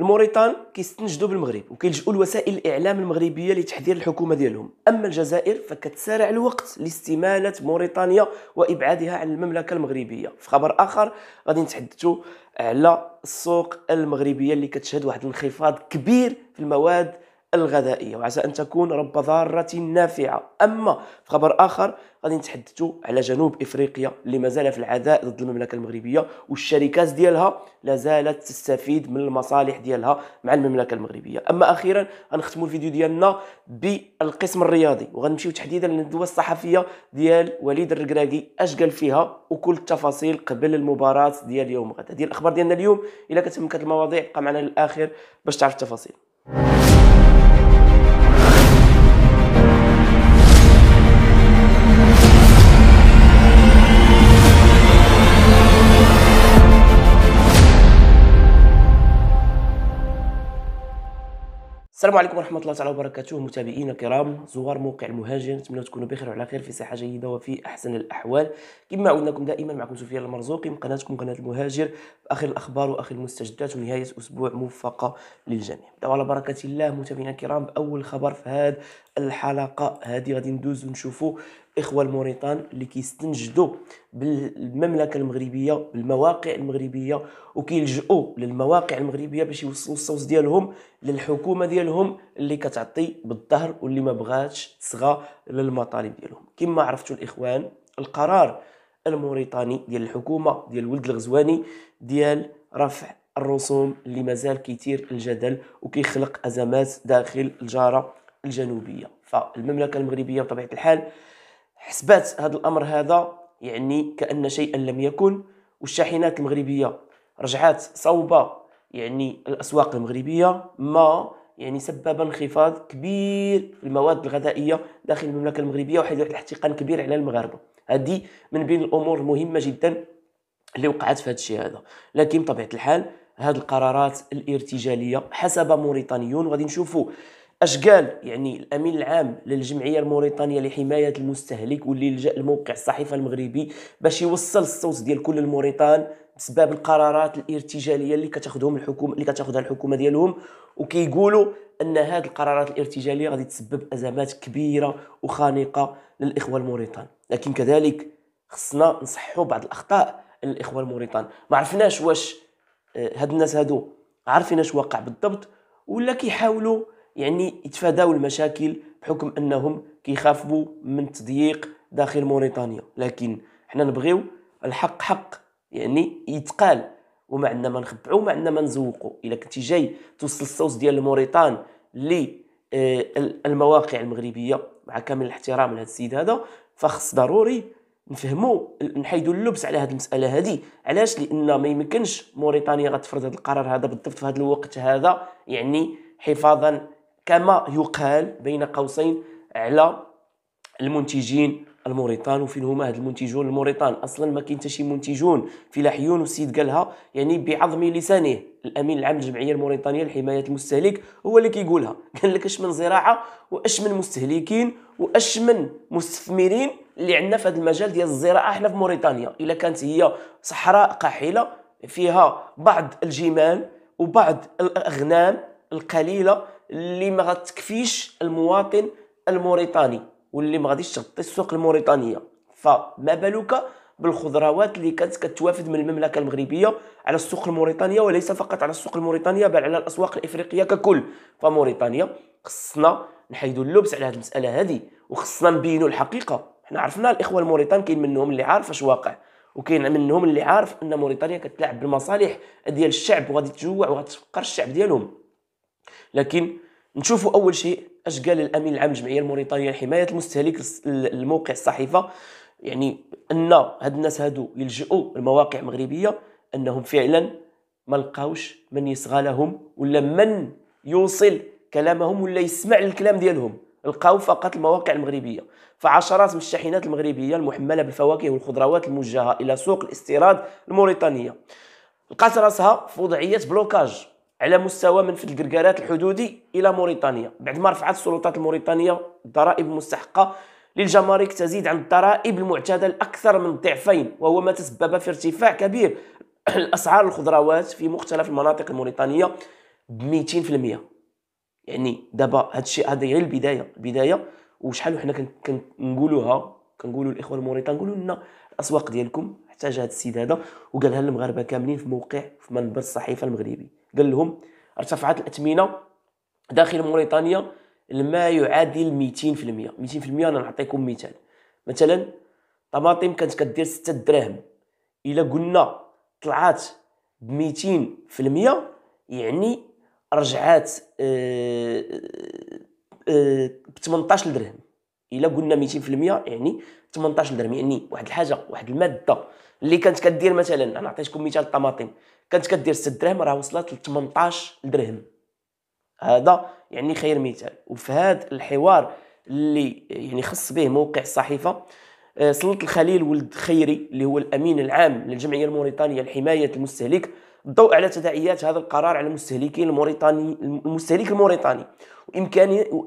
الموريتان كيستنجدوا بالمغرب وكيلجؤوا لوسائل الاعلام المغربيه لتحذير الحكومه ديالهم اما الجزائر فكتسارع الوقت لاستماله موريتانيا وابعادها عن المملكه المغربيه في خبر اخر غادي نتحدثوا على السوق المغربيه اللي كتشهد واحد الانخفاض كبير في المواد الغذائيه وعسى ان تكون رب ضاره نافعه اما في خبر اخر غادي نتحدثوا على جنوب افريقيا اللي مازال في العداء ضد المملكه المغربيه والشركات ديالها لا زالت تستفيد من المصالح ديالها مع المملكه المغربيه اما اخيرا غنختموا الفيديو ديالنا بالقسم الرياضي وغنمشيو تحديدا للندوه الصحفيه ديال وليد الركراكي اش قال فيها وكل التفاصيل قبل المباراه ديال يوم غدا ديال الاخبار ديالنا اليوم الا كتهمك المواضيع بقى معنا للاخر باش تعرف التفاصيل السلام عليكم ورحمه الله تعالى وبركاته متابعينا الكرام زوار موقع المهاجر نتمنى تكونوا بخير وعلى خير في صحه جيده وفي احسن الاحوال كما عودناكم دائما معكم سفيان المرزوقي من قناتكم قناه المهاجر آخر الاخبار واخر المستجدات ونهايه اسبوع موفقه للجميع نبداو على بركه الله متابعينا الكرام باول خبر في هذه الحلقه هذه غادي ندوز ونشوفوا الاخوه الموريتان اللي كيستنجدوا بالمملكه المغربيه بالمواقع المغربيه وكيلجؤوا للمواقع المغربيه باش يوصلوا الصوت ديالهم للحكومه ديالهم اللي كتعطي بالظهر واللي ما بغاتش تصغى للمطالب ديالهم كما عرفتوا الاخوان القرار الموريتاني ديال الحكومه ديال ولد الغزواني ديال رفع الرسوم اللي مازال كيثير الجدل وكيخلق ازمات داخل الجاره الجنوبيه فالمملكه المغربيه بطبيعه الحال حسبات هذا الامر هذا يعني كان شيئا لم يكن والشاحنات المغربيه رجعات صوبه يعني الاسواق المغربيه ما يعني سبب انخفاض كبير في المواد الغذائيه داخل المملكه المغربيه وحيث الاحتقان كبير على المغاربه هذه من بين الامور المهمه جدا اللي وقعت في هذا الشيء هذا لكن بطبيعه الحال هذه القرارات الارتجاليه حسب موريتانيون غادي نشوفوا اش قال يعني الامين العام للجمعيه الموريتانيه لحمايه المستهلك واللي لجا لموقع الصحيفه المغربي باش يوصل الصوت ديال كل الموريتان بسبب القرارات الارتجاليه اللي كتاخذهم الحكومه اللي كتاخذها الحكومه ديالهم وكيقولوا ان هذه القرارات الارتجاليه غادي تسبب ازمات كبيره وخانقه للاخوه الموريتان لكن كذلك خصنا نصحوا بعض الاخطاء للاخوه الموريتان ما عرفناش واش آه، هاد الناس هادو عارفين اش واقع بالضبط ولا كيحاولوا يعني يتفاداو المشاكل بحكم انهم كيخافوا من التضييق داخل موريتانيا لكن حنا نبغيو الحق حق يعني يتقال وما عندنا ما نخبعو وما عندنا ما نزوقو الا كنتي جاي توصل الصوت ديال الموريتان ل آه، المواقع المغربيه مع كامل الاحترام لهذا السيد هذا فخص ضروري نفهموا نحيدوا اللبس على هذه المساله هذه علاش لان ما يمكنش موريتانيا غتفرض هذا القرار هذا بالضبط في هذا الوقت هذا يعني حفاظا كما يقال بين قوسين على المنتجين الموريتان وفين هما هاد المنتجون الموريتان اصلا ما كاين حتى شي منتجون فلاحيون والسيد قالها يعني بعظم لسانه الامين العام للجمعيه الموريتانيه لحمايه المستهلك هو اللي كيقولها قال لك اش من زراعه واش من مستهلكين واش من مستثمرين اللي عندنا في هذا المجال ديال الزراعه حنا في موريتانيا الا كانت هي صحراء قاحله فيها بعض الجمال وبعض الاغنام القليله اللي ما غتكفيش المواطن الموريتاني واللي ما غاديش تغطي السوق الموريتانيه فما بالك بالخضروات اللي كانت كتوافد من المملكه المغربيه على السوق الموريتانيه وليس فقط على السوق الموريتانيه بل على الاسواق الافريقيه ككل فموريتانيا خصنا نحيدوا اللبس على هذه المساله هذه وخصنا نبينوا الحقيقه حنا عرفنا الاخوه الموريتان كاين منهم اللي عارف اش واقع وكاين منهم اللي عارف ان موريتانيا كتلعب بالمصالح ديال الشعب وغادي تجوع وغتفقر الشعب ديالهم لكن نشوفوا اول شيء اش قال الامين العام للجمعيه الموريتانيه لحمايه المستهلك الموقع الصحيفه يعني ان هاد الناس هادو يلجؤوا المواقع المغربيه انهم فعلا ما لقاوش من يصغى لهم ولا من يوصل كلامهم ولا يسمع الكلام ديالهم لقاو فقط المواقع المغربيه فعشرات من الشاحنات المغربيه المحمله بالفواكه والخضروات الموجهه الى سوق الاستيراد الموريتانيه لقات راسها في وضعيه بلوكاج على مستوى منفذ الكركارات الحدودي الى موريتانيا بعد ما رفعت السلطات الموريتانيه الضرائب المستحقه للجمارك تزيد عن الضرائب المعتاده لاكثر من ضعفين وهو ما تسبب في ارتفاع كبير الاسعار الخضروات في مختلف المناطق الموريتانيه ب 200% يعني دابا هذا الشيء هذا غير البدايه البدايه وشحال وحنا كنقولوها كنقولوا الاخوه الموريتان قولوا لنا الاسواق ديالكم احتاج هذا السيد هذا وقالها للمغاربه كاملين في موقع في منبر الصحيفه المغربي قال لهم ارتفعت الاثمنه داخل موريتانيا لما يعادل 200% 200% انا نعطيكم مثال مثلا طماطم كانت كدير 6 دراهم الا قلنا طلعات ب 200% يعني رجعات ب 18 درهم الا قلنا 200% يعني 18 درهم يعني واحد الحاجه واحد الماده اللي كانت كدير مثلا انا عطيتكم مثال الطماطم كانت كدير 6 درهم راه وصلت ل 18 درهم هذا يعني خير مثال وفي هذا الحوار اللي يعني خص به موقع الصحيفه سلط آه، الخليل ولد خيري اللي هو الامين العام للجمعيه الموريتانيه لحمايه المستهلك الضوء على تداعيات هذا القرار على المستهلكين الموريتاني المستهلك الموريتاني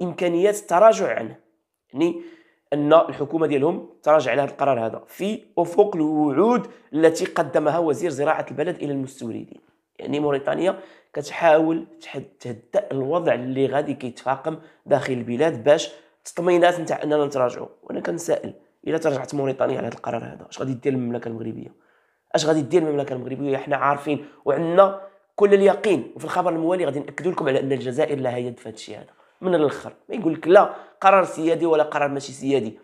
وامكانيات التراجع عنه يعني ان الحكومه ديالهم تراجع على هذا القرار هذا في افق الوعود التي قدمها وزير زراعه البلد الى المستوردين يعني موريتانيا كتحاول تهدأ الوضع اللي غادي كيتفاقم داخل البلاد باش تطمينات نتاع اننا نتراجعوا وانا كنسائل الا ترجعت موريتانيا على هذا القرار هذا اش غادي دير المملكه المغربيه اش غادي دير المملكه المغربيه حنا عارفين وعندنا كل اليقين وفي الخبر الموالي غادي ناكدوا لكم على ان الجزائر لها يد في هذا الشيء هذا من الاخر ما يقول لك لا قرار سيادي ولا قرار ماشي سيادي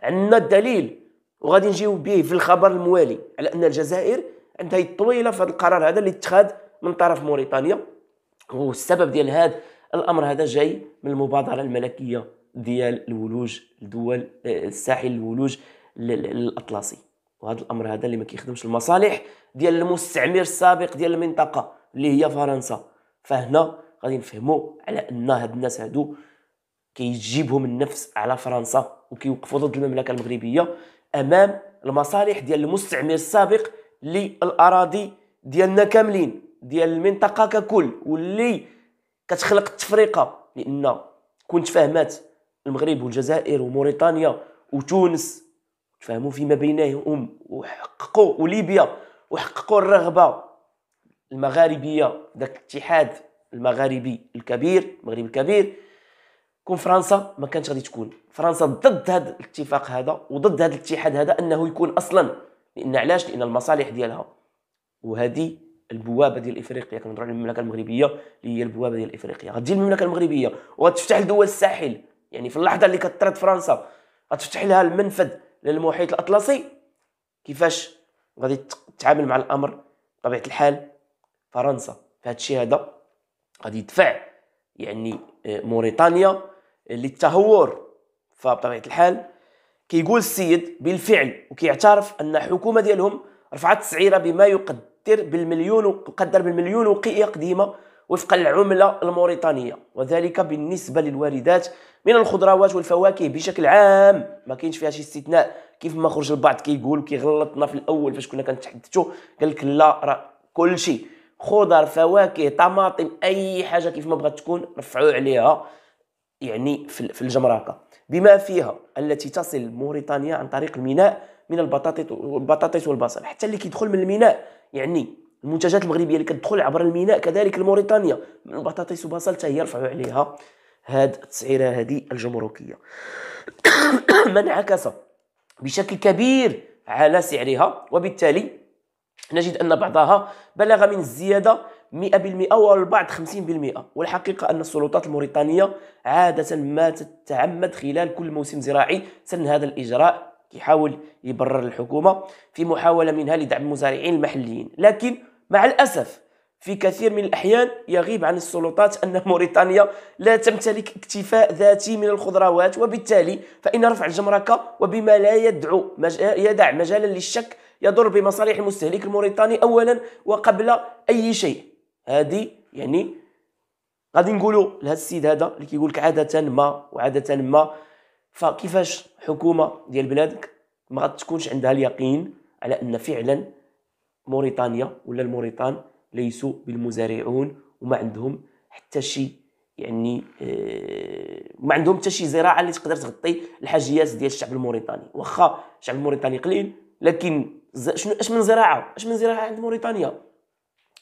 عندنا الدليل وغادي نجيو به في الخبر الموالي على ان الجزائر عندها طويله في هذا القرار هذا اللي اتخذ من طرف موريتانيا والسبب ديال هذا الامر هذا جاي من المبادره الملكيه ديال الولوج لدول آه، الساحل الولوج الاطلسي وهذا الامر هذا اللي ما كيخدمش المصالح ديال المستعمر السابق ديال المنطقه اللي هي فرنسا فهنا غادي نفهموا على ان هاد الناس هادو كيجيبهم النفس على فرنسا وكيوقفوا ضد المملكه المغربيه امام المصالح ديال المستعمر السابق للاراضي ديالنا كاملين ديال المنطقه ككل واللي كتخلق التفرقه لان كنت فهمات المغرب والجزائر وموريتانيا وتونس تفهموا فيما بينهم وحققوا وليبيا وحققوا الرغبه المغاربيه داك الاتحاد المغاربي الكبير المغرب الكبير كون فرنسا ما كانتش غادي تكون فرنسا ضد هذا الاتفاق هذا وضد هذا الاتحاد هذا انه يكون اصلا لان علاش لان المصالح ديالها وهذه البوابه ديال افريقيا كنهضروا على المملكه المغربيه اللي هي البوابه ديال افريقيا غادي المملكه المغربيه وغتفتح لدول الساحل يعني في اللحظه اللي كتطرد فرنسا غتفتح لها المنفذ للمحيط الاطلسي كيفاش غادي تتعامل مع الامر بطبيعه الحال فرنسا في الشيء هذا غادي يدفع يعني آه، موريتانيا للتهور فبطبيعه الحال كيقول السيد بالفعل وكيعترف ان الحكومه ديالهم رفعت السعيره بما يقدر بالمليون يقدر بالمليون وقيه قديمه وفق العمله الموريتانيه وذلك بالنسبه للواردات من الخضروات والفواكه بشكل عام ما كاينش فيها شي استثناء كيف ما خرج البعض كيقول كيغلطنا في الاول فاش كنا كنتحدثوا قال لك لا راه كلشي خضر فواكه طماطم اي حاجه كيف ما بغات تكون رفعوا عليها يعني في الجمراكه بما فيها التي تصل موريتانيا عن طريق الميناء من البطاطس البطاطس والبصل حتى اللي كيدخل من الميناء يعني المنتجات المغربيه اللي كتدخل عبر الميناء كذلك لموريتانيا البطاطس والبصل حتى هي رفعوا عليها هاد التسعيره هذه الجمركيه ما انعكس بشكل كبير على سعرها وبالتالي نجد أن بعضها بلغ من الزيادة 100% والبعض 50% والحقيقة أن السلطات الموريتانية عادة ما تتعمد خلال كل موسم زراعي سن هذا الإجراء يحاول يبرر الحكومة في محاولة منها لدعم المزارعين المحليين لكن مع الأسف في كثير من الأحيان يغيب عن السلطات أن موريتانيا لا تمتلك اكتفاء ذاتي من الخضروات وبالتالي فإن رفع الجمركة وبما لا يدعو يدع مجالا للشك يضر بمصالح المستهلك الموريتاني اولا وقبل اي شيء هذه يعني غادي نقولوا لهذا السيد هذا اللي كيقول لك عاده ما وعاده ما فكيفاش حكومه ديال بلادك ما غتكونش عندها اليقين على ان فعلا موريتانيا ولا الموريتان ليسوا بالمزارعون وما عندهم حتى شي يعني آه، ما عندهم حتى شي زراعه اللي تقدر تغطي الحاجيات ديال الشعب الموريتاني واخا الشعب الموريتاني قليل لكن شنو اش من زراعه اش من زراعه عند موريتانيا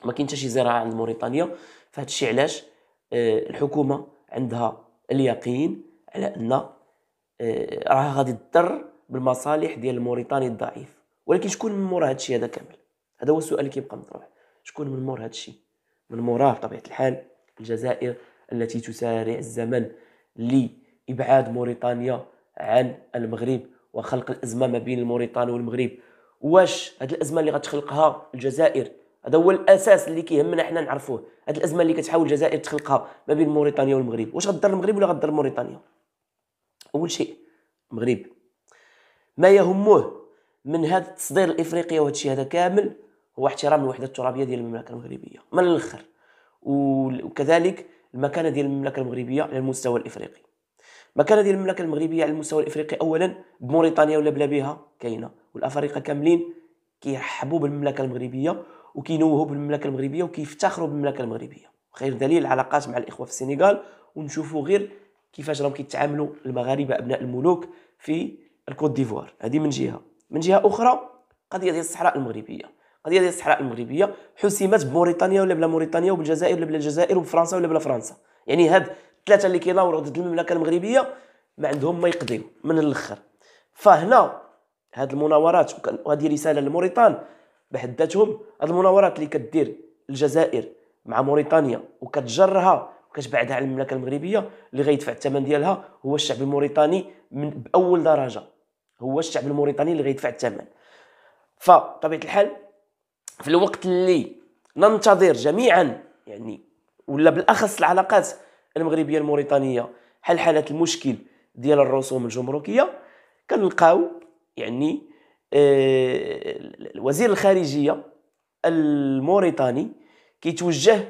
ما كاينش شي زراعه عند موريتانيا فهذا الشيء علاش آه، الحكومه عندها اليقين على ان آه، راها غادي تضر بالمصالح ديال الموريتاني الضعيف ولكن شكون من مورا هادشي هذا كامل هذا هو السؤال اللي كيبقى مطروح شكون من مور هادشي من موراه بطبيعه الحال الجزائر التي تسارع الزمن لابعاد موريتانيا عن المغرب وخلق الازمه ما بين موريتانيا والمغرب واش هاد الازمه اللي غتخلقها الجزائر هذا هو الاساس اللي كيهمنا حنا نعرفوه هاد الازمه اللي كتحاول الجزائر تخلقها ما بين موريتانيا والمغرب واش غدر المغرب ولا غدر موريتانيا اول شيء المغرب ما يهمه من هذا التصدير الافريقي وهذا الشيء هذا كامل هو احترام الوحده الترابيه ديال المملكه المغربيه من الاخر وكذلك المكانه ديال المملكه المغربيه على المستوى الافريقي مكانه ديال المملكه المغربيه على المستوى الافريقي اولا بموريتانيا ولا بلا بها كاينه والافارقه كاملين كيرحبوا بالمملكه المغربيه وكينوهوا بالمملكه المغربيه وكيفتخروا بالمملكه المغربيه خير دليل العلاقات مع الاخوه في السنغال ونشوفوا غير كيفاش راهم كيتعاملوا المغاربه ابناء الملوك في الكوت ديفوار هذه من جهه من جهه اخرى قضيه ديال الصحراء المغربيه القضيه ديال الصحراء المغربيه حسمت بموريتانيا ولا بلا موريتانيا وبالجزائر ولا بلا الجزائر وبفرنسا ولا بلا فرنسا يعني هاد الثلاثه اللي كيناوروا ضد المملكه المغربيه ما عندهم ما يقضيو من الاخر فهنا هاد المناورات وهذه رساله لموريتان بحد ذاتهم هاد المناورات اللي كدير الجزائر مع موريتانيا وكتجرها وكتبعدها على المملكه المغربيه اللي غيدفع الثمن ديالها هو الشعب الموريتاني من باول درجه هو الشعب الموريتاني اللي غيدفع الثمن فطبيعه الحال في الوقت اللي ننتظر جميعا يعني ولا بالاخص العلاقات المغربيه الموريتانيه حل حاله المشكل ديال الرسوم الجمركيه كنلقاو يعني آه، وزير الخارجيه الموريتاني كيتوجه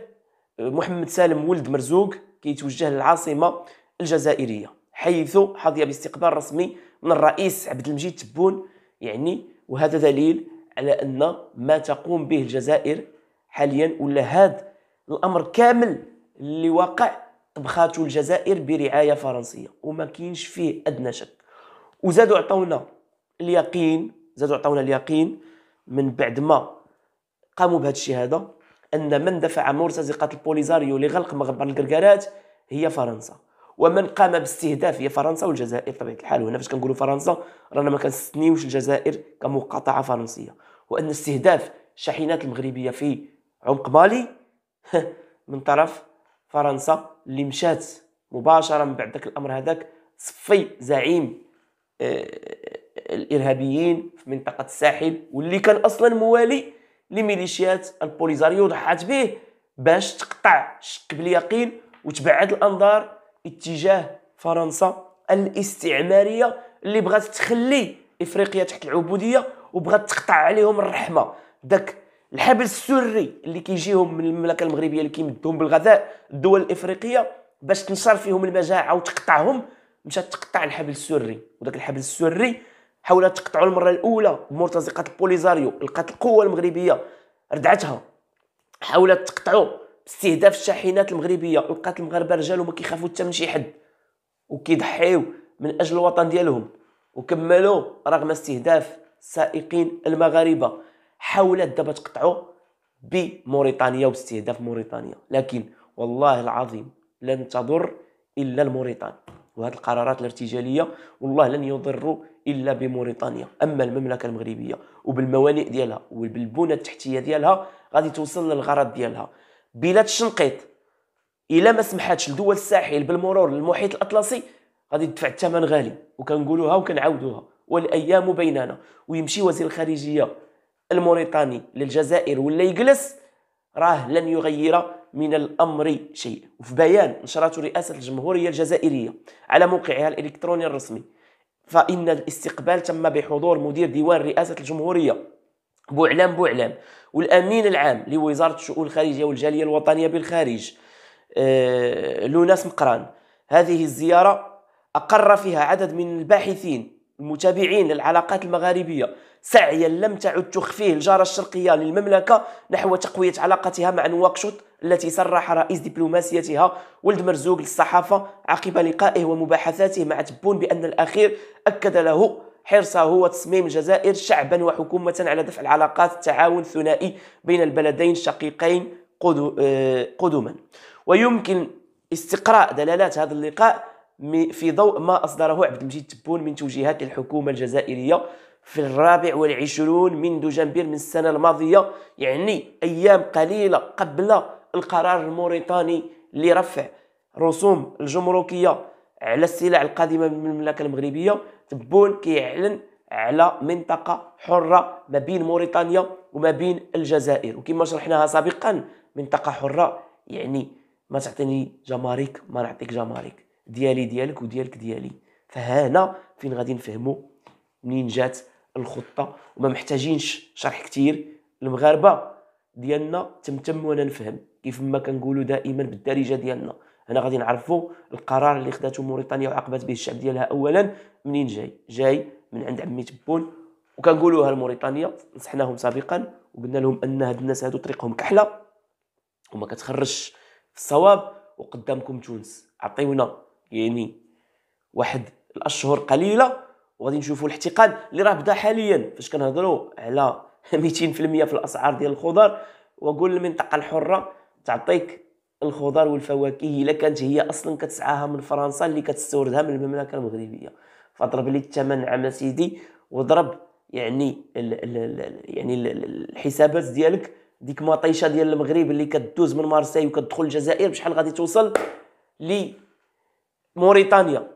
محمد سالم ولد مرزوق كيتوجه للعاصمه الجزائريه حيث حظي باستقبال رسمي من الرئيس عبد المجيد تبون يعني وهذا دليل على ان ما تقوم به الجزائر حاليا ولا هذا الامر كامل اللي واقع طبخاته الجزائر برعايه فرنسيه وما كاينش فيه ادنى شك وزادوا عطاونا اليقين زادوا عطاونا اليقين من بعد ما قاموا بهذا الشيء هذا ان من دفع مرتزقه البوليزاريو لغلق مغبر الكركرات هي فرنسا ومن قام باستهداف هي فرنسا والجزائر بطبيعه الحال وهنا فاش كنقولوا فرنسا رانا ما كنستنيوش الجزائر كمقاطعه فرنسيه وان استهداف الشاحنات المغربيه في عمق مالي من طرف فرنسا اللي مشات مباشره من بعد ذاك الامر هذاك صفي زعيم آه، آه، الارهابيين في منطقه الساحل واللي كان اصلا موالي لميليشيات البوليزاريو ضحات به باش تقطع الشك باليقين وتبعد الانظار اتجاه فرنسا الاستعماريه اللي بغات تخلي افريقيا تحت العبوديه وبغات تقطع عليهم الرحمه داك الحبل السري اللي كيجيهم من المملكه المغربيه اللي كيمدهم بالغذاء الدول الافريقيه باش تنشر فيهم المجاعه وتقطعهم مشات تقطع الحبل السري وداك الحبل السري حاولت تقطعو المره الاولى بمرتزقه البوليزاريو لقات القوه المغربيه ردعتها حاولت تقطعو باستهداف الشاحنات المغربيه لقات المغاربه رجال وما كيخافوا حتى من شي حد وكيضحيو من اجل الوطن ديالهم وكملوا رغم استهداف السائقين المغاربه حاولت دابا تقطعوا بموريتانيا واستهداف موريتانيا لكن والله العظيم لن تضر الا الموريتاني وهذه القرارات الارتجاليه والله لن يضروا الا بموريتانيا اما المملكه المغربيه وبالموانئ ديالها وبالبنى التحتيه ديالها غادي توصل للغرض ديالها بلا تشنقيط الا ما سمحاتش لدول الساحل بالمرور للمحيط الاطلسي غادي تدفع الثمن غالي وكنقولوها وكنعاودوها والايام بيننا ويمشي وزير الخارجيه الموريتاني للجزائر ولا يجلس راه لن يغير من الأمر شيء وفي بيان نشرته رئاسة الجمهورية الجزائرية على موقعها الإلكتروني الرسمي فإن الاستقبال تم بحضور مدير ديوان رئاسة الجمهورية بوعلام بوعلام والأمين العام لوزارة الشؤون الخارجية والجالية الوطنية بالخارج آه، لوناس مقران هذه الزيارة أقر فيها عدد من الباحثين المتابعين للعلاقات المغاربية سعيا لم تعد تخفيه الجارة الشرقية للمملكة نحو تقوية علاقتها مع نواكشوط التي صرح رئيس دبلوماسيتها ولد مرزوق للصحافة عقب لقائه ومباحثاته مع تبون بأن الأخير أكد له حرصه وتصميم الجزائر شعبا وحكومة على دفع العلاقات التعاون الثنائي بين البلدين الشقيقين آه، قدما ويمكن استقراء دلالات هذا اللقاء في ضوء ما أصدره عبد المجيد تبون من توجيهات للحكومة الجزائرية في الرابع والعشرون من دجنبير من السنة الماضية يعني أيام قليلة قبل القرار الموريتاني لرفع رسوم الجمركية على السلع القادمة من المملكة المغربية تبون كيعلن على منطقة حرة ما بين موريتانيا وما بين الجزائر وكما شرحناها سابقا منطقة حرة يعني ما تعطيني جمارك ما نعطيك جمارك ديالي ديالك وديالك ديالي فهنا فين غادي نفهموا منين جات الخطه وما محتاجينش شرح كثير المغاربه ديالنا تمتم وانا نفهم كيف ما كنقولوا دائما بالدارجه ديالنا هنا غادي نعرفوا القرار اللي خداته موريتانيا وعاقبت به الشعب ديالها اولا منين جاي جاي من عند عمي تبون وكنقولوها لموريتانيا نصحناهم سابقا وقلنا لهم ان هاد الناس هادو طريقهم كحله وما كتخرجش في الصواب وقدامكم تونس عطيونا يعني واحد الاشهر قليله وغادي نشوفوا الاحتقان اللي راه بدا حاليا فاش كنهضروا على 200% في الاسعار ديال الخضر وقول المنطقه الحره تعطيك الخضر والفواكه الا كانت هي اصلا كتسعاها من فرنسا اللي كتستوردها من المملكه المغربيه فضرب لي الثمن عام سيدي وضرب يعني الـ الـ الـ يعني الـ الحسابات ديالك ديك مطيشه ديال المغرب اللي كدوز من مارسي وكتدخل الجزائر بشحال غادي توصل لموريتانيا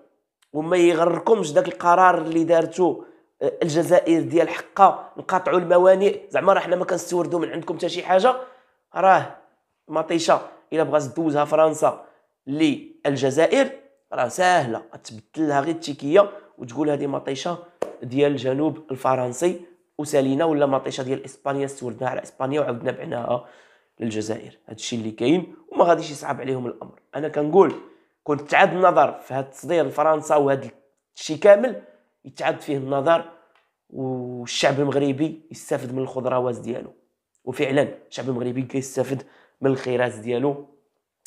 وما يغركمش داك القرار اللي دارتو آه، الجزائر ديال حقها نقاطعوا الموانئ زعما راه حنا ما كنستوردوا من عندكم حتى شي حاجه راه مطيشه الا بغات دوزها فرنسا للجزائر راه ساهله تبدل لها غير التيكيه وتقول هذه مطيشه ديال الجنوب الفرنسي وسالينا ولا مطيشه ديال اسبانيا استوردناها على اسبانيا وعاودنا بعناها للجزائر هذا الشيء اللي كاين وما غاديش يصعب عليهم الامر انا كنقول كون تعاد النظر في هذا التصدير لفرنسا وهذا الشيء كامل يتعاد فيه النظر والشعب المغربي يستافد من الخضروات ديالو وفعلا الشعب المغربي كيستافد من الخيرات ديالو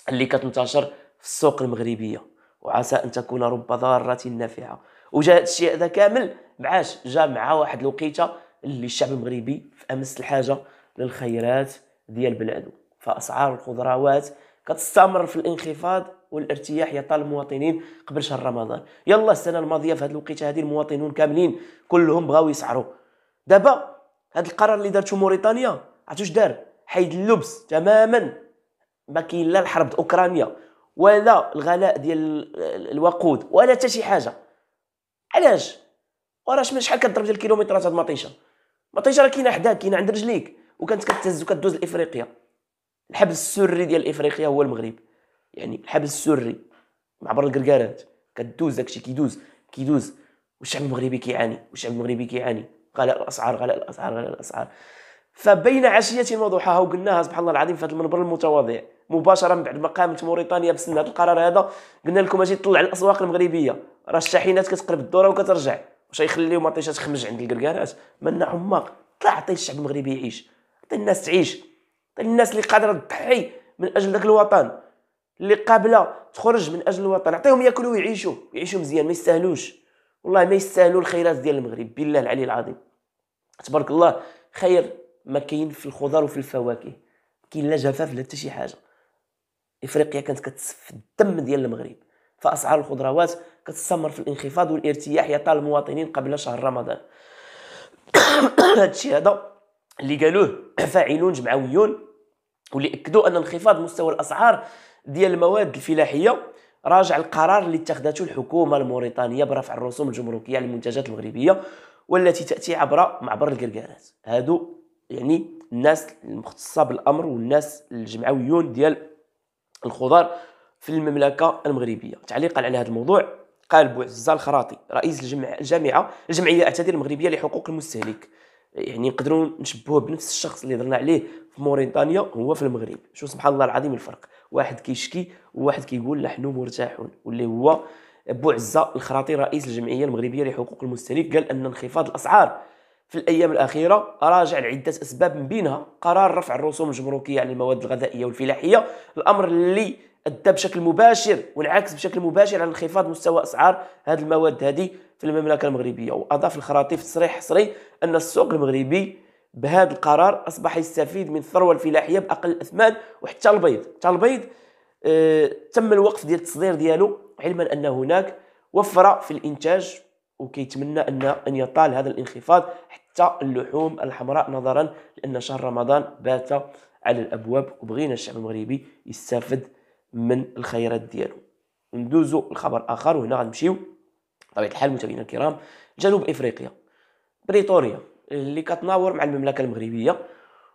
اللي كتنتشر في السوق المغربيه وعسى ان تكون رب ضاره نافعه وجاء الشيء هذا كامل معاش جا مع واحد الوقيته اللي الشعب المغربي في امس الحاجه للخيرات ديال بلادو فاسعار الخضروات كتستمر في الانخفاض والارتياح يطال المواطنين قبل شهر رمضان يلا السنه الماضيه في هذه الوقيته هذه المواطنون كاملين كلهم بغاو يسعروا دابا هذا القرار اللي دارته موريتانيا اش دار حيد اللبس تماما ما كاين لا الحرب اوكرانيا ولا الغلاء ديال الوقود ولا حتى شي حاجه علاش وراه شحال كضرب ديال الكيلومترات هاد مطيشه مطيشه راه كاينه حداك كاينه عند رجليك وكانت كتهز وكدوز لافريقيا الحبس السري ديال افريقيا هو المغرب يعني الحبس السري معبر القرقارات كدوز داكشي كيدوز كيدوز والشعب المغربي كيعاني والشعب المغربي كيعاني غلاء الاسعار غلاء الاسعار غلاء الاسعار فبين عشيه وضحاها وقلناها سبحان الله العظيم في هذا المنبر المتواضع مباشره من بعد ما قامت موريتانيا بسن هذا القرار هذا قلنا لكم اجي طلع الاسواق المغربيه راه الشاحنات كتقلب الدوره وكترجع واش يخليهم مطيشات خمج عند الكركارات مالنا عماق طلع عطي الشعب المغربي يعيش عطي الناس تعيش عطي الناس اللي قادره تضحي من اجل ذاك الوطن اللي قابله تخرج من اجل الوطن عطيهم ياكلوا ويعيشوا يعيشوا مزيان ما يستاهلوش والله ما يستاهلوا الخيرات ديال المغرب بالله العلي العظيم تبارك الله خير ما كاين في الخضر وفي الفواكه كاين لا جفاف لا حتى شي حاجه افريقيا كانت كتصف الدم ديال المغرب فاسعار الخضروات كتستمر في الانخفاض والارتياح يطال المواطنين قبل شهر رمضان هادشي هذا اللي قالوه فاعلون جمعويون واللي اكدوا ان انخفاض مستوى الاسعار ديال المواد الفلاحيه راجع القرار اللي اتخذته الحكومه الموريتانيه برفع الرسوم الجمركيه على المنتجات المغربيه والتي تاتي عبر معبر الكركارات هادو يعني الناس المختصه بالامر والناس الجمعويون ديال الخضار في المملكه المغربيه تعليقا على هذا الموضوع قال بوعزه الخراطي رئيس الجمع الجامعه الجمعيه اعتذر المغربيه لحقوق المستهلك يعني نقدروا نشبهوه بنفس الشخص اللي هضرنا عليه في موريتانيا هو في المغرب شو سبحان الله العظيم الفرق واحد كيشكي وواحد كيقول نحن مرتاحون واللي هو ابو عزه الخراطي رئيس الجمعيه المغربيه لحقوق المستهلك قال ان انخفاض الاسعار في الايام الاخيره راجع لعده اسباب من بينها قرار رفع الرسوم الجمركيه على المواد الغذائيه والفلاحيه الامر اللي ادى بشكل مباشر وانعكس بشكل مباشر على انخفاض مستوى اسعار هذه المواد هذه في المملكه المغربيه واضاف الخراطي في تصريح حصري ان السوق المغربي بهذا القرار اصبح يستفيد من الثروه الفلاحيه باقل الاثمان وحتى البيض حتى البيض آه تم الوقف ديال التصدير ديالو علما ان هناك وفرة في الانتاج وكيتمنى ان ان يطال هذا الانخفاض حتى اللحوم الحمراء نظرا لان شهر رمضان بات على الابواب وبغينا الشعب المغربي يستافد من الخيرات ديالو ندوزو لخبر اخر وهنا غنمشيو بطبيعه الحال متابعينا الكرام جنوب افريقيا بريطانيا اللي كتناور مع المملكه المغربيه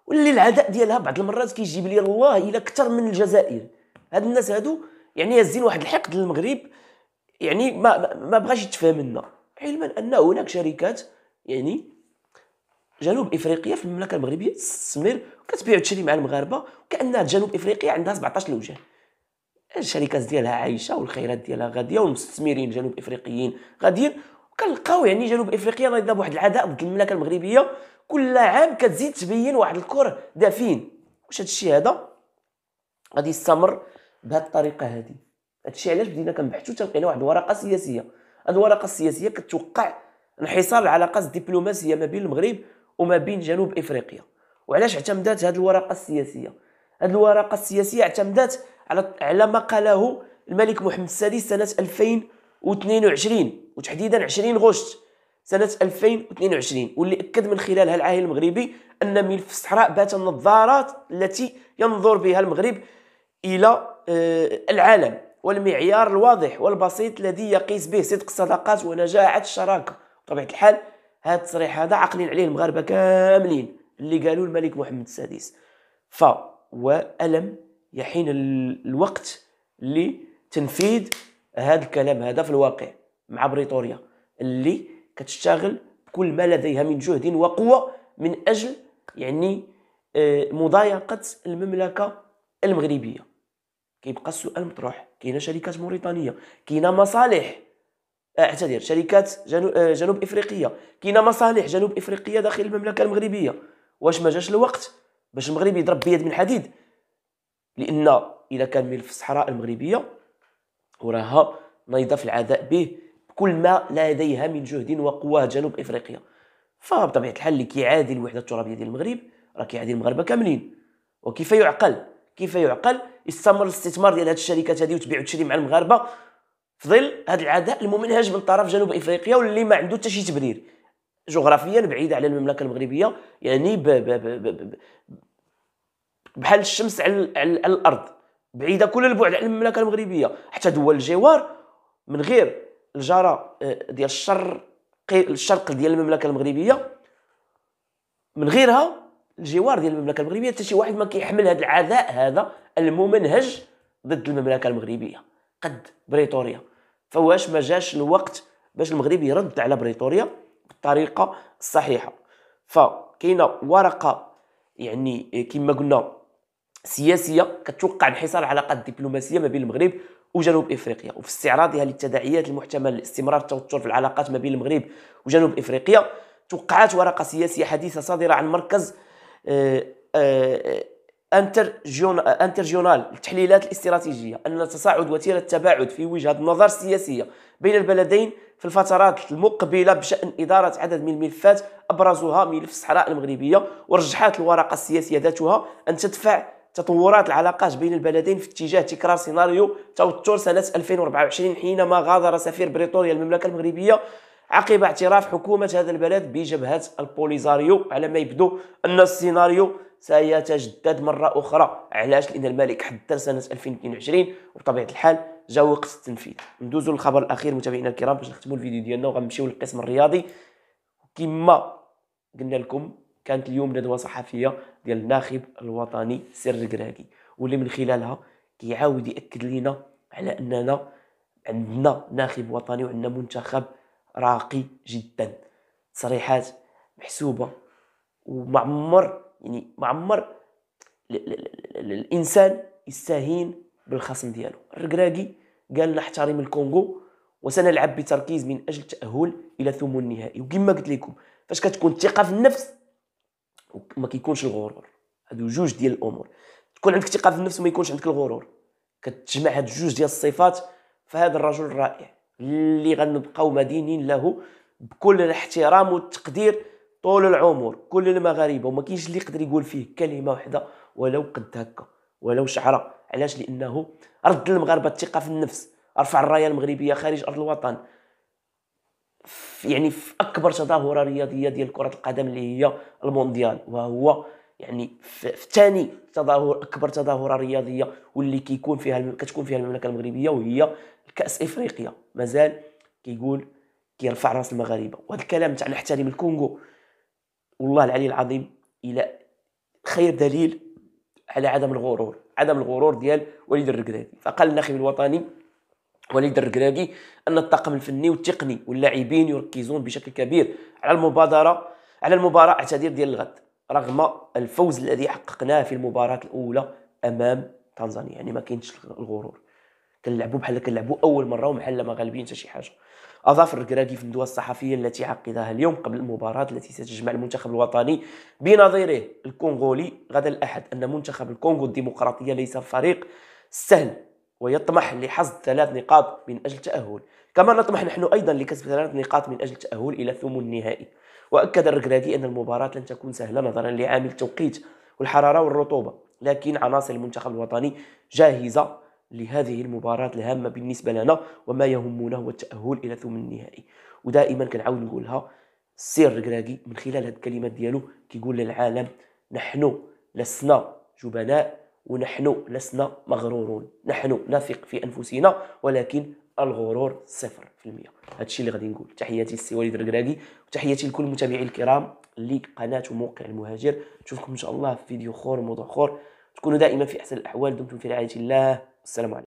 واللي العداء ديالها بعض المرات كيجيب لي الله الى اكثر من الجزائر هاد الناس هادو يعني هازين واحد الحقد للمغرب يعني ما ما بغاش يتفاهم لنا علما ان هناك شركات يعني جنوب افريقيا في المملكه المغربيه تستثمر وكتبيع وتشري مع المغاربه وكانها جنوب افريقيا عندها 17 وجه الشركات ديالها عايشه والخيرات ديالها غاديه والمستثمرين الجنوب افريقيين غاديين كنلقاو يعني جنوب افريقيا راه بواحد العداء ضد المملكه المغربيه كل عام كتزيد تبين واحد الكره دافين واش هذا الشيء هذا غادي يستمر بهذه الطريقه هذه الشيء علاش بدينا كنبحثوا تلقينا واحد الورقه سياسيه هاد الورقه السياسيه كتوقع انحصار العلاقات الدبلوماسيه ما بين المغرب وما بين جنوب افريقيا وعلاش اعتمدات هاد الورقه السياسيه هاد الورقه السياسيه اعتمدات على ما قاله الملك محمد السادس سنة 2022 وتحديدا 20 غشت سنة 2022 واللي أكد من خلالها العاهل المغربي أن ملف الصحراء بات النظارات التي ينظر بها المغرب إلى آه، العالم والمعيار الواضح والبسيط الذي يقيس به صدق الصداقات ونجاعة الشراكة بطبيعة الحال هذا التصريح هذا عاقلين عليه المغاربة كاملين اللي قالوا الملك محمد السادس ف وألم يحين الوقت لتنفيذ هذا الكلام هذا في الواقع مع بريطوريا اللي كتشتغل بكل ما لديها من جهد وقوة من أجل يعني آه، مضايقة المملكة المغربية كيبقى السؤال مطروح كاينه شركات موريتانيه كاينه مصالح آه، اعتذر شركات آه، جنوب افريقيه كاينه مصالح جنوب افريقيه داخل المملكه المغربيه واش ما جاش الوقت باش المغرب يضرب بيد من حديد لان الا كان ملف الصحراء المغربيه وراها نايضه في العداء به بكل ما لديها من جهد وقوه جنوب افريقيا فبطبيعه الحال اللي كيعادي الوحده الترابيه ديال المغرب راه كيعادي المغاربه كاملين وكيف يعقل كيف يعقل يستمر الاستثمار ديال هاد الشركات هذه وتبيع وتشري مع المغاربه في ظل هذا العداء الممنهج من طرف جنوب افريقيا واللي ما عنده حتى شي تبرير جغرافيا بعيده على المملكه المغربيه يعني ب ب ب ب ب بحال الشمس على, على, على الارض بعيده كل البعد على المملكه المغربيه حتى دول الجوار من غير الجاره ديال الشرق الشرق ديال المملكه المغربيه من غيرها الجوار ديال المملكه المغربيه حتى شي واحد ما كيحمل هذا العداء هذا الممنهج ضد المملكه المغربيه قد بريطوريا فواش ما جاش الوقت باش المغرب يرد على بريطوريا بالطريقه الصحيحه فكاينه ورقه يعني آه، كما قلنا سياسيه كتوقع انحسار العلاقات الدبلوماسيه ما بين المغرب وجنوب افريقيا وفي استعراضها للتداعيات المحتمله لاستمرار التوتر في العلاقات ما بين المغرب وجنوب افريقيا توقعات ورقه سياسيه حديثه صادره عن مركز آه، آه، انترجيونال للتحليلات الاستراتيجيه ان تصاعد وتيره التباعد في وجهه النظر السياسيه بين البلدين في الفترات المقبله بشان اداره عدد من الملفات ابرزها ملف الصحراء المغربيه ورجحت الورقه السياسيه ذاتها ان تدفع تطورات العلاقات بين البلدين في اتجاه تكرار سيناريو توتر سنة 2024 حينما غادر سفير بريطانيا المملكة المغربية عقب اعتراف حكومة هذا البلد بجبهة البوليزاريو على ما يبدو أن السيناريو سيتجدد مرة أخرى علاش لأن الملك حتى سنة 2022 وبطبيعة الحال جا وقت التنفيذ ندوزو للخبر الأخير متابعينا الكرام باش نختمو الفيديو ديالنا وغنمشيو للقسم الرياضي كما قلنا لكم كانت اليوم ندوه صحفيه ديال الناخب الوطني سير الكراكي واللي من خلالها كيعاود ياكد لينا على اننا عندنا ناخب وطني وعندنا منتخب راقي جدا تصريحات محسوبه ومعمر يعني معمر الانسان يستهين بالخصم ديالو الركراكي قال نحترم الكونغو وسنلعب بتركيز من اجل التاهل الى ثمن النهائي وكما قلت لكم فاش كتكون الثقه في النفس وما كيكونش الغرور هادو جوج ديال الامور تكون عندك ثقه في النفس وما يكونش عندك الغرور كتجمع هاد جوج ديال الصفات فهذا الرجل الرائع اللي غنبقاو مدينين له بكل الاحترام والتقدير طول العمر كل المغاربه وما كاينش اللي يقدر يقول فيه كلمه واحده ولو قد هكا ولو شعره علاش لانه رد المغاربه الثقه في النفس رفع الرايه المغربيه خارج ارض الوطن في يعني في اكبر تظاهره رياضيه ديال كره القدم اللي هي المونديال وهو يعني في ثاني تظاهر اكبر تظاهره رياضيه واللي كيكون فيها كتكون فيها المملكه المغربيه وهي كاس افريقيا مازال كيقول كيرفع راس المغاربه وهذا الكلام تاع نحترم الكونغو والله العلي العظيم الى خير دليل على عدم الغرور عدم الغرور ديال وليد الركدادي فقال الناخب الوطني وليد الركراكي ان الطاقم الفني والتقني واللاعبين يركزون بشكل كبير على المبادره على المباراه اعتذر ديال الغد رغم الفوز الذي حققناه في المباراه الاولى امام تنزانيا يعني ما كاينش الغرور كنلعبوا بحال كنلعبوا اول مره ومحل ما غالبين حتى شي حاجه اضاف الركراكي في الندوه الصحفيه التي عقدها اليوم قبل المباراه التي ستجمع المنتخب الوطني بنظيره الكونغولي غدا الاحد ان منتخب الكونغو الديمقراطيه ليس فريق سهل ويطمح لحصد ثلاث نقاط من أجل التأهل كما نطمح نحن أيضا لكسب ثلاث نقاط من أجل التأهل إلى ثمن النهائي وأكد الركرادي أن المباراة لن تكون سهلة نظرا لعامل التوقيت والحرارة والرطوبة لكن عناصر المنتخب الوطني جاهزة لهذه المباراة الهامة بالنسبة لنا وما يهمنا هو التأهل إلى ثمن النهائي ودائما كنعاود نقولها السير الركراكي من خلال هذه الكلمات ديالو كيقول للعالم نحن لسنا جبناء ونحن لسنا مغرورون نحن نثق في أنفسنا ولكن الغرور صفر في المية الشيء اللي غادي نقول تحياتي السي وليد الركراكي وتحياتي لكل متابعي الكرام لقناة وموقع المهاجر نشوفكم إن شاء الله في فيديو خور موضوع خور تكونوا دائما في أحسن الأحوال دمتم في رعاية الله والسلام عليكم